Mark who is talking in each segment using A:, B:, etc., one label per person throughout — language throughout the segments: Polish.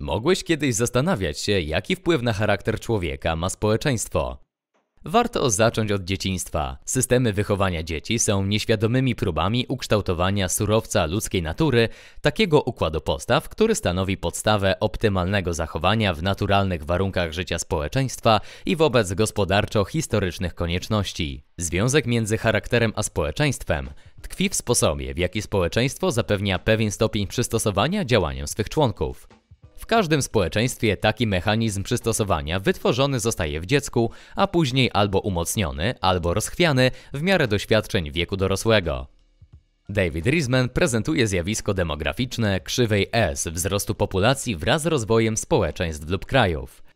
A: Mogłeś kiedyś zastanawiać się, jaki wpływ na charakter człowieka ma społeczeństwo. Warto zacząć od dzieciństwa. Systemy wychowania dzieci są nieświadomymi próbami ukształtowania surowca ludzkiej natury, takiego układu postaw, który stanowi podstawę optymalnego zachowania w naturalnych warunkach życia społeczeństwa i wobec gospodarczo-historycznych konieczności. Związek między charakterem a społeczeństwem tkwi w sposobie, w jaki społeczeństwo zapewnia pewien stopień przystosowania działaniom swych członków. W każdym społeczeństwie taki mechanizm przystosowania wytworzony zostaje w dziecku, a później albo umocniony, albo rozchwiany w miarę doświadczeń wieku dorosłego. David Riesman prezentuje zjawisko demograficzne krzywej S wzrostu populacji wraz z rozwojem społeczeństw lub krajów.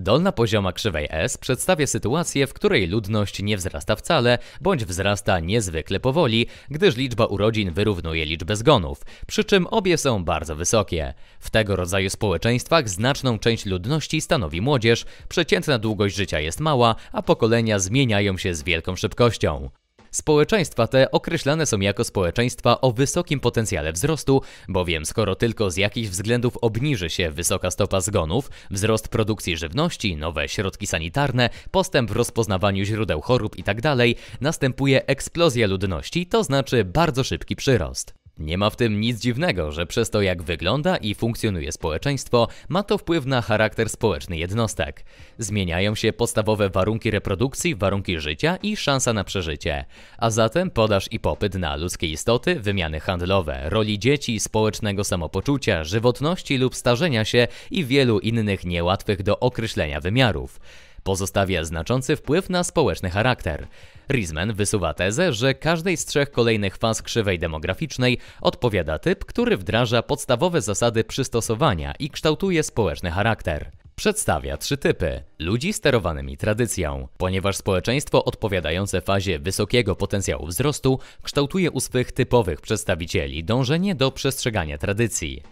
A: Dolna pozioma krzywej S przedstawia sytuację, w której ludność nie wzrasta wcale, bądź wzrasta niezwykle powoli, gdyż liczba urodzin wyrównuje liczbę zgonów, przy czym obie są bardzo wysokie. W tego rodzaju społeczeństwach znaczną część ludności stanowi młodzież, przeciętna długość życia jest mała, a pokolenia zmieniają się z wielką szybkością. Społeczeństwa te określane są jako społeczeństwa o wysokim potencjale wzrostu, bowiem skoro tylko z jakichś względów obniży się wysoka stopa zgonów, wzrost produkcji żywności, nowe środki sanitarne, postęp w rozpoznawaniu źródeł chorób itd., tak następuje eksplozja ludności, to znaczy bardzo szybki przyrost. Nie ma w tym nic dziwnego, że przez to jak wygląda i funkcjonuje społeczeństwo, ma to wpływ na charakter społeczny jednostek. Zmieniają się podstawowe warunki reprodukcji, warunki życia i szansa na przeżycie. A zatem podaż i popyt na ludzkie istoty, wymiany handlowe, roli dzieci, społecznego samopoczucia, żywotności lub starzenia się i wielu innych niełatwych do określenia wymiarów pozostawia znaczący wpływ na społeczny charakter. Riesman wysuwa tezę, że każdej z trzech kolejnych faz krzywej demograficznej odpowiada typ, który wdraża podstawowe zasady przystosowania i kształtuje społeczny charakter przedstawia trzy typy: ludzi sterowanymi tradycją, ponieważ społeczeństwo odpowiadające fazie wysokiego potencjału wzrostu kształtuje u swych typowych przedstawicieli dążenie do przestrzegania tradycji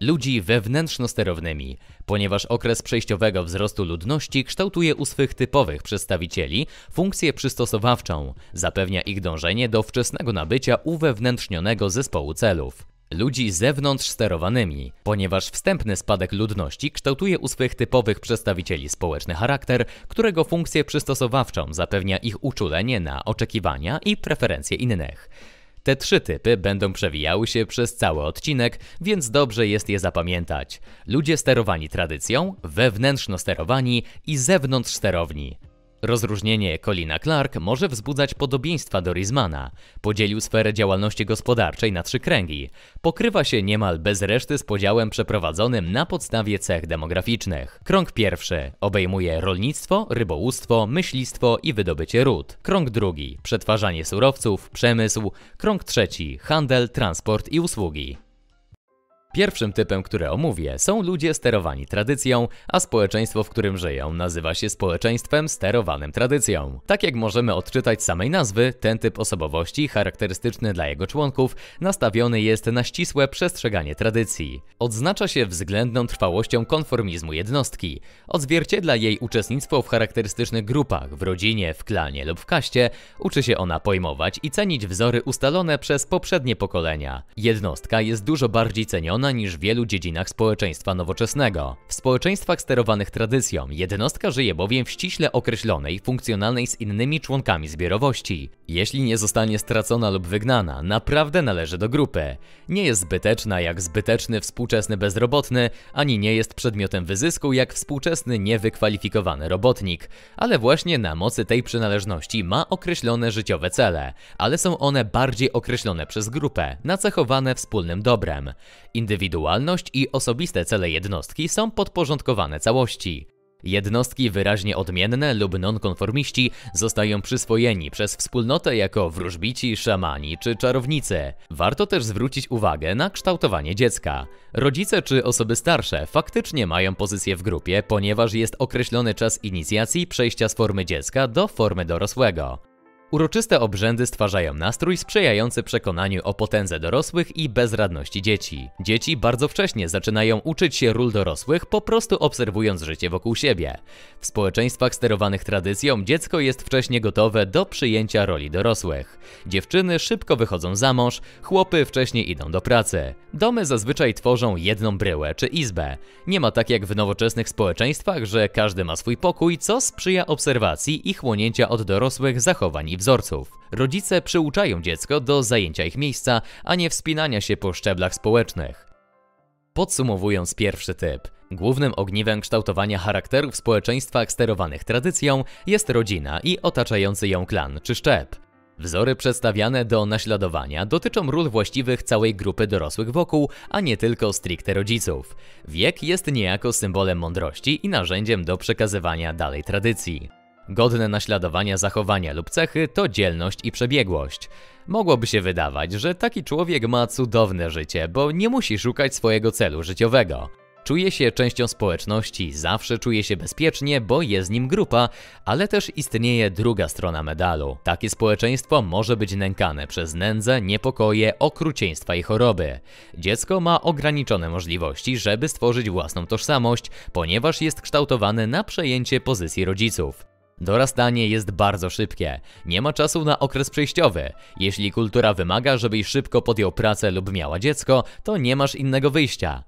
A: ludzi wewnętrzno-sterownymi, ponieważ okres przejściowego wzrostu ludności kształtuje u swych typowych przedstawicieli funkcję przystosowawczą, zapewnia ich dążenie do wczesnego nabycia uwewnętrznionego zespołu celów ludzi zewnątrz sterowanymi, ponieważ wstępny spadek ludności kształtuje u swych typowych przedstawicieli społeczny charakter, którego funkcję przystosowawczą zapewnia ich uczulenie na oczekiwania i preferencje innych. Te trzy typy będą przewijały się przez cały odcinek, więc dobrze jest je zapamiętać. Ludzie sterowani tradycją, wewnętrzno sterowani i zewnątrz sterowni. Rozróżnienie Colina Clark może wzbudzać podobieństwa do Rizmana. Podzielił sferę działalności gospodarczej na trzy kręgi. Pokrywa się niemal bez reszty z podziałem przeprowadzonym na podstawie cech demograficznych. Krąg pierwszy obejmuje rolnictwo, rybołówstwo, myślistwo i wydobycie ród. Krąg drugi przetwarzanie surowców, przemysł. Krąg trzeci handel, transport i usługi. Pierwszym typem, który omówię, są ludzie sterowani tradycją, a społeczeństwo, w którym żyją, nazywa się społeczeństwem sterowanym tradycją. Tak jak możemy odczytać samej nazwy, ten typ osobowości, charakterystyczny dla jego członków, nastawiony jest na ścisłe przestrzeganie tradycji. Odznacza się względną trwałością konformizmu jednostki. Odzwierciedla jej uczestnictwo w charakterystycznych grupach, w rodzinie, w klanie lub w kaście. Uczy się ona pojmować i cenić wzory ustalone przez poprzednie pokolenia. Jednostka jest dużo bardziej ceniona ogromna niż w wielu dziedzinach społeczeństwa nowoczesnego. W społeczeństwach sterowanych tradycją jednostka żyje bowiem w ściśle określonej, funkcjonalnej z innymi członkami zbiorowości. Jeśli nie zostanie stracona lub wygnana, naprawdę należy do grupy. Nie jest zbyteczna jak zbyteczny współczesny bezrobotny, ani nie jest przedmiotem wyzysku jak współczesny niewykwalifikowany robotnik, ale właśnie na mocy tej przynależności ma określone życiowe cele, ale są one bardziej określone przez grupę, nacechowane wspólnym dobrem. Indy Indywidualność i osobiste cele jednostki są podporządkowane całości. Jednostki wyraźnie odmienne lub nonkonformiści zostają przyswojeni przez wspólnotę jako wróżbici, szamani czy czarownice. Warto też zwrócić uwagę na kształtowanie dziecka. Rodzice czy osoby starsze faktycznie mają pozycję w grupie, ponieważ jest określony czas inicjacji przejścia z formy dziecka do formy dorosłego. Uroczyste obrzędy stwarzają nastrój sprzyjający przekonaniu o potędze dorosłych i bezradności dzieci. Dzieci bardzo wcześnie zaczynają uczyć się ról dorosłych, po prostu obserwując życie wokół siebie. W społeczeństwach sterowanych tradycją dziecko jest wcześniej gotowe do przyjęcia roli dorosłych. Dziewczyny szybko wychodzą za mąż, chłopy wcześniej idą do pracy. Domy zazwyczaj tworzą jedną bryłę czy izbę. Nie ma tak jak w nowoczesnych społeczeństwach, że każdy ma swój pokój, co sprzyja obserwacji i chłonięcia od dorosłych zachowań wzorców. Rodzice przyuczają dziecko do zajęcia ich miejsca, a nie wspinania się po szczeblach społecznych. Podsumowując pierwszy typ, głównym ogniwem kształtowania charakteru w społeczeństwa sterowanych tradycją jest rodzina i otaczający ją klan czy szczep. Wzory przedstawiane do naśladowania dotyczą ról właściwych całej grupy dorosłych wokół, a nie tylko stricte rodziców. Wiek jest niejako symbolem mądrości i narzędziem do przekazywania dalej tradycji. Godne naśladowania zachowania lub cechy to dzielność i przebiegłość. Mogłoby się wydawać, że taki człowiek ma cudowne życie, bo nie musi szukać swojego celu życiowego. Czuje się częścią społeczności, zawsze czuje się bezpiecznie, bo jest nim grupa, ale też istnieje druga strona medalu. Takie społeczeństwo może być nękane przez nędzę, niepokoje, okrucieństwa i choroby. Dziecko ma ograniczone możliwości, żeby stworzyć własną tożsamość, ponieważ jest kształtowane na przejęcie pozycji rodziców. Dorastanie jest bardzo szybkie. Nie ma czasu na okres przejściowy. Jeśli kultura wymaga, żebyś szybko podjął pracę lub miała dziecko, to nie masz innego wyjścia.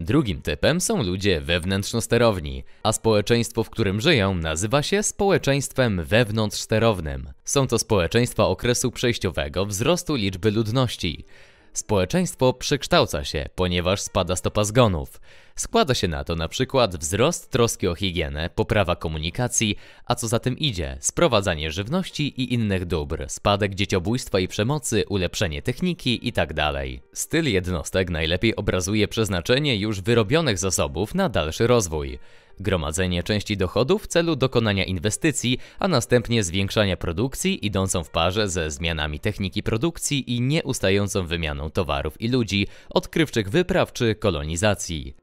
A: Drugim typem są ludzie wewnętrznosterowni, a społeczeństwo, w którym żyją, nazywa się społeczeństwem wewnątrzsterownym. Są to społeczeństwa okresu przejściowego wzrostu liczby ludności. Społeczeństwo przekształca się, ponieważ spada stopa zgonów. Składa się na to na przykład wzrost troski o higienę, poprawa komunikacji, a co za tym idzie, sprowadzanie żywności i innych dóbr, spadek dzieciobójstwa i przemocy, ulepszenie techniki itd. Tak Styl jednostek najlepiej obrazuje przeznaczenie już wyrobionych zasobów na dalszy rozwój. Gromadzenie części dochodów w celu dokonania inwestycji, a następnie zwiększania produkcji idącą w parze ze zmianami techniki produkcji i nieustającą wymianą towarów i ludzi, odkrywczych wypraw czy kolonizacji.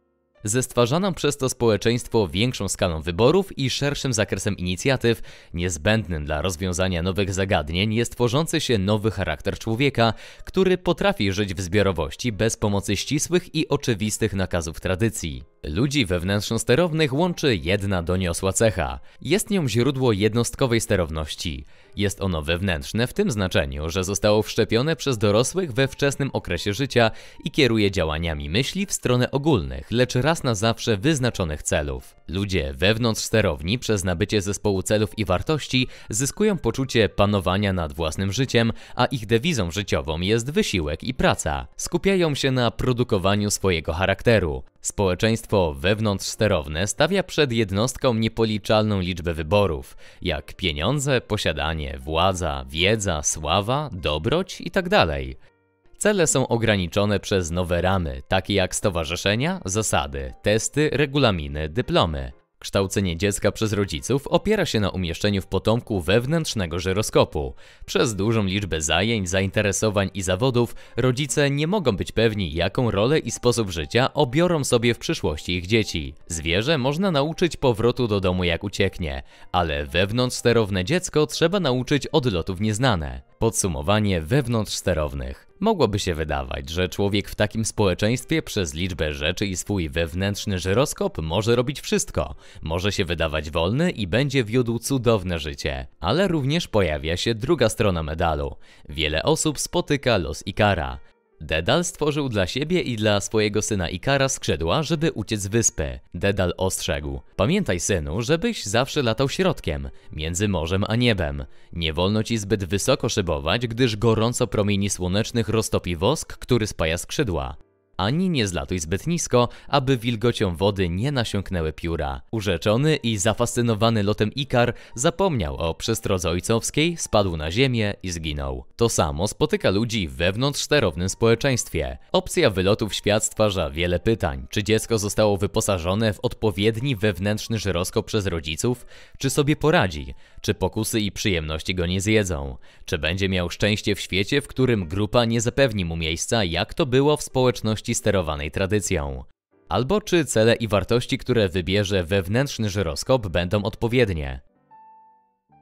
A: Ze stwarzaną przez to społeczeństwo większą skalą wyborów i szerszym zakresem inicjatyw, niezbędnym dla rozwiązania nowych zagadnień jest tworzący się nowy charakter człowieka, który potrafi żyć w zbiorowości bez pomocy ścisłych i oczywistych nakazów tradycji. Ludzi wewnętrzno sterownych łączy jedna doniosła cecha. Jest nią źródło jednostkowej sterowności. Jest ono wewnętrzne w tym znaczeniu, że zostało wszczepione przez dorosłych we wczesnym okresie życia i kieruje działaniami myśli w stronę ogólnych, lecz raz na zawsze wyznaczonych celów. Ludzie wewnątrz sterowni przez nabycie zespołu celów i wartości zyskują poczucie panowania nad własnym życiem, a ich dewizą życiową jest wysiłek i praca. Skupiają się na produkowaniu swojego charakteru. Społeczeństwo wewnątrzsterowne stawia przed jednostką niepoliczalną liczbę wyborów, jak pieniądze, posiadanie, władza, wiedza, sława, dobroć itd. Tak Cele są ograniczone przez nowe ramy, takie jak stowarzyszenia, zasady, testy, regulaminy, dyplomy. Kształcenie dziecka przez rodziców opiera się na umieszczeniu w potomku wewnętrznego żyroskopu. Przez dużą liczbę zajęć, zainteresowań i zawodów rodzice nie mogą być pewni, jaką rolę i sposób życia obiorą sobie w przyszłości ich dzieci. Zwierzę można nauczyć powrotu do domu jak ucieknie, ale wewnątrzsterowne dziecko trzeba nauczyć odlotów nieznane. Podsumowanie wewnątrzsterownych. Mogłoby się wydawać, że człowiek w takim społeczeństwie przez liczbę rzeczy i swój wewnętrzny żyroskop może robić wszystko. Może się wydawać wolny i będzie wiódł cudowne życie. Ale również pojawia się druga strona medalu. Wiele osób spotyka los i kara. Dedal stworzył dla siebie i dla swojego syna Ikara skrzydła, żeby uciec z wyspy. Dedal ostrzegł. Pamiętaj synu, żebyś zawsze latał środkiem, między morzem a niebem. Nie wolno ci zbyt wysoko szybować, gdyż gorąco promieni słonecznych roztopi wosk, który spaja skrzydła ani nie zlatuj zbyt nisko, aby wilgocią wody nie nasiąknęły pióra. Urzeczony i zafascynowany lotem Ikar zapomniał o przestrodze ojcowskiej, spadł na ziemię i zginął. To samo spotyka ludzi wewnątrz sterownym społeczeństwie. Opcja wylotu w świat stwarza wiele pytań. Czy dziecko zostało wyposażone w odpowiedni wewnętrzny żyroskop przez rodziców? Czy sobie poradzi? Czy pokusy i przyjemności go nie zjedzą? Czy będzie miał szczęście w świecie, w którym grupa nie zapewni mu miejsca, jak to było w społeczności sterowanej tradycją. Albo czy cele i wartości, które wybierze wewnętrzny żyroskop będą odpowiednie.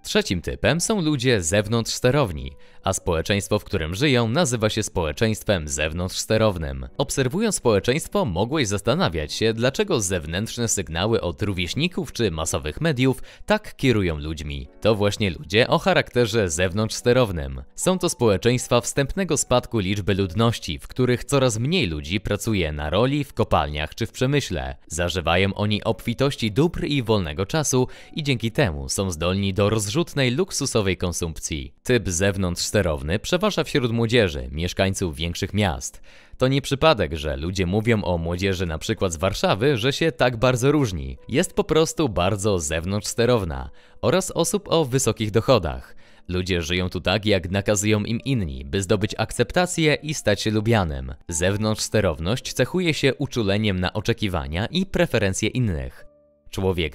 A: Trzecim typem są ludzie zewnątrz sterowni, a społeczeństwo, w którym żyją, nazywa się społeczeństwem zewnątrzsterownym. Obserwując społeczeństwo, mogłeś zastanawiać się, dlaczego zewnętrzne sygnały od rówieśników czy masowych mediów tak kierują ludźmi. To właśnie ludzie o charakterze zewnątrzsterownym. Są to społeczeństwa wstępnego spadku liczby ludności, w których coraz mniej ludzi pracuje na roli, w kopalniach czy w przemyśle. Zażywają oni obfitości dóbr i wolnego czasu i dzięki temu są zdolni do rozrzutnej, luksusowej konsumpcji. Typ zewnątrzsterowny sterowny przeważa wśród młodzieży, mieszkańców większych miast. To nie przypadek, że ludzie mówią o młodzieży na przykład z Warszawy, że się tak bardzo różni. Jest po prostu bardzo zewnątrz sterowna oraz osób o wysokich dochodach. Ludzie żyją tu tak, jak nakazują im inni, by zdobyć akceptację i stać się lubianym. Zewnątrz sterowność cechuje się uczuleniem na oczekiwania i preferencje innych. Człowiek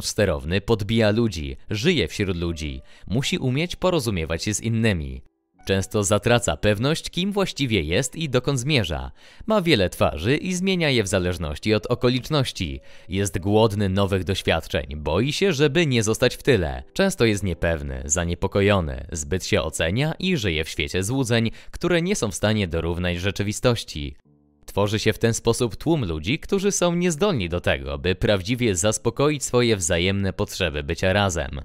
A: sterowny podbija ludzi, żyje wśród ludzi, musi umieć porozumiewać się z innymi. Często zatraca pewność, kim właściwie jest i dokąd zmierza. Ma wiele twarzy i zmienia je w zależności od okoliczności. Jest głodny nowych doświadczeń, boi się, żeby nie zostać w tyle. Często jest niepewny, zaniepokojony, zbyt się ocenia i żyje w świecie złudzeń, które nie są w stanie dorównać rzeczywistości. Tworzy się w ten sposób tłum ludzi, którzy są niezdolni do tego, by prawdziwie zaspokoić swoje wzajemne potrzeby bycia razem.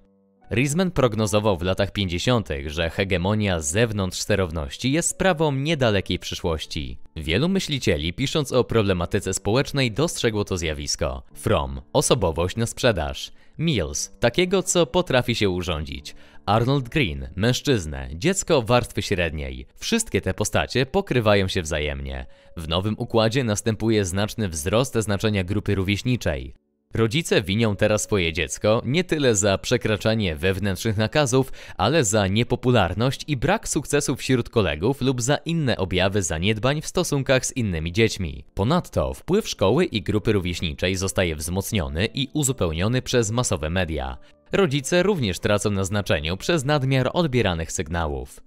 A: Riesman prognozował w latach 50., że hegemonia zewnątrz sterowności jest sprawą niedalekiej przyszłości. Wielu myślicieli, pisząc o problematyce społecznej, dostrzegło to zjawisko. From – osobowość na sprzedaż. Mills – takiego, co potrafi się urządzić. Arnold Green, mężczyznę, dziecko warstwy średniej. Wszystkie te postacie pokrywają się wzajemnie. W nowym układzie następuje znaczny wzrost znaczenia grupy rówieśniczej. Rodzice winią teraz swoje dziecko nie tyle za przekraczanie wewnętrznych nakazów, ale za niepopularność i brak sukcesu wśród kolegów lub za inne objawy zaniedbań w stosunkach z innymi dziećmi. Ponadto wpływ szkoły i grupy rówieśniczej zostaje wzmocniony i uzupełniony przez masowe media. Rodzice również tracą na znaczeniu przez nadmiar odbieranych sygnałów.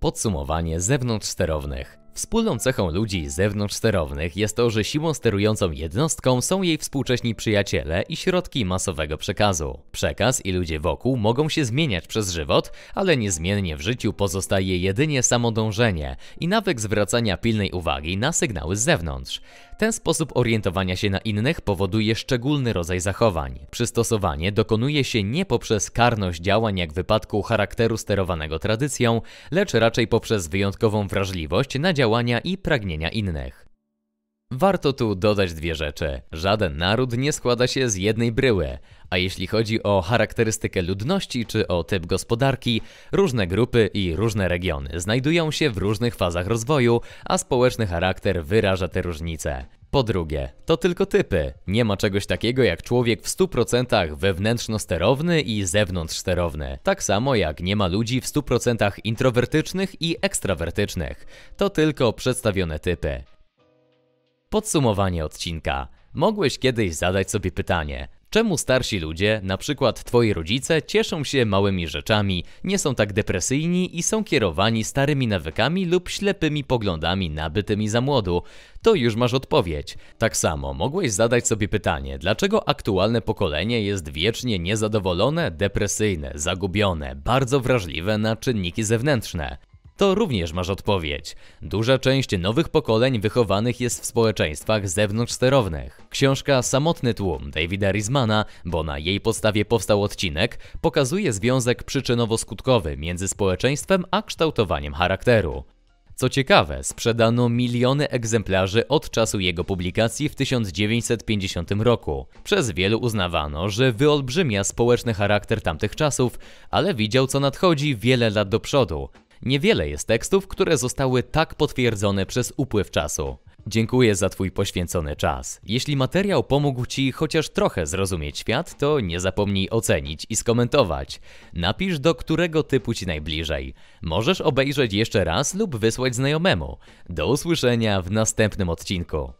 A: Podsumowanie sterownych. Wspólną cechą ludzi sterownych jest to, że siłą sterującą jednostką są jej współcześni przyjaciele i środki masowego przekazu. Przekaz i ludzie wokół mogą się zmieniać przez żywot, ale niezmiennie w życiu pozostaje jedynie samodążenie i nawyk zwracania pilnej uwagi na sygnały z zewnątrz. Ten sposób orientowania się na innych powoduje szczególny rodzaj zachowań. Przystosowanie dokonuje się nie poprzez karność działań jak w wypadku charakteru sterowanego tradycją, lecz raczej poprzez wyjątkową wrażliwość na działania i pragnienia innych. Warto tu dodać dwie rzeczy. Żaden naród nie składa się z jednej bryły, a jeśli chodzi o charakterystykę ludności czy o typ gospodarki, różne grupy i różne regiony znajdują się w różnych fazach rozwoju, a społeczny charakter wyraża te różnice. Po drugie, to tylko typy. Nie ma czegoś takiego jak człowiek w 100% wewnętrzno-sterowny i zewnątrz-sterowny. Tak samo jak nie ma ludzi w 100% introwertycznych i ekstrawertycznych. To tylko przedstawione typy. Podsumowanie odcinka. Mogłeś kiedyś zadać sobie pytanie, czemu starsi ludzie, na przykład twoi rodzice, cieszą się małymi rzeczami, nie są tak depresyjni i są kierowani starymi nawykami lub ślepymi poglądami nabytymi za młodu? To już masz odpowiedź. Tak samo mogłeś zadać sobie pytanie, dlaczego aktualne pokolenie jest wiecznie niezadowolone, depresyjne, zagubione, bardzo wrażliwe na czynniki zewnętrzne to również masz odpowiedź. Duża część nowych pokoleń wychowanych jest w społeczeństwach sterownych. Książka Samotny tłum Davida Rizmana, bo na jej podstawie powstał odcinek, pokazuje związek przyczynowo-skutkowy między społeczeństwem a kształtowaniem charakteru. Co ciekawe, sprzedano miliony egzemplarzy od czasu jego publikacji w 1950 roku. Przez wielu uznawano, że wyolbrzymia społeczny charakter tamtych czasów, ale widział co nadchodzi wiele lat do przodu. Niewiele jest tekstów, które zostały tak potwierdzone przez upływ czasu. Dziękuję za Twój poświęcony czas. Jeśli materiał pomógł Ci chociaż trochę zrozumieć świat, to nie zapomnij ocenić i skomentować. Napisz do którego typu Ci najbliżej. Możesz obejrzeć jeszcze raz lub wysłać znajomemu. Do usłyszenia w następnym odcinku.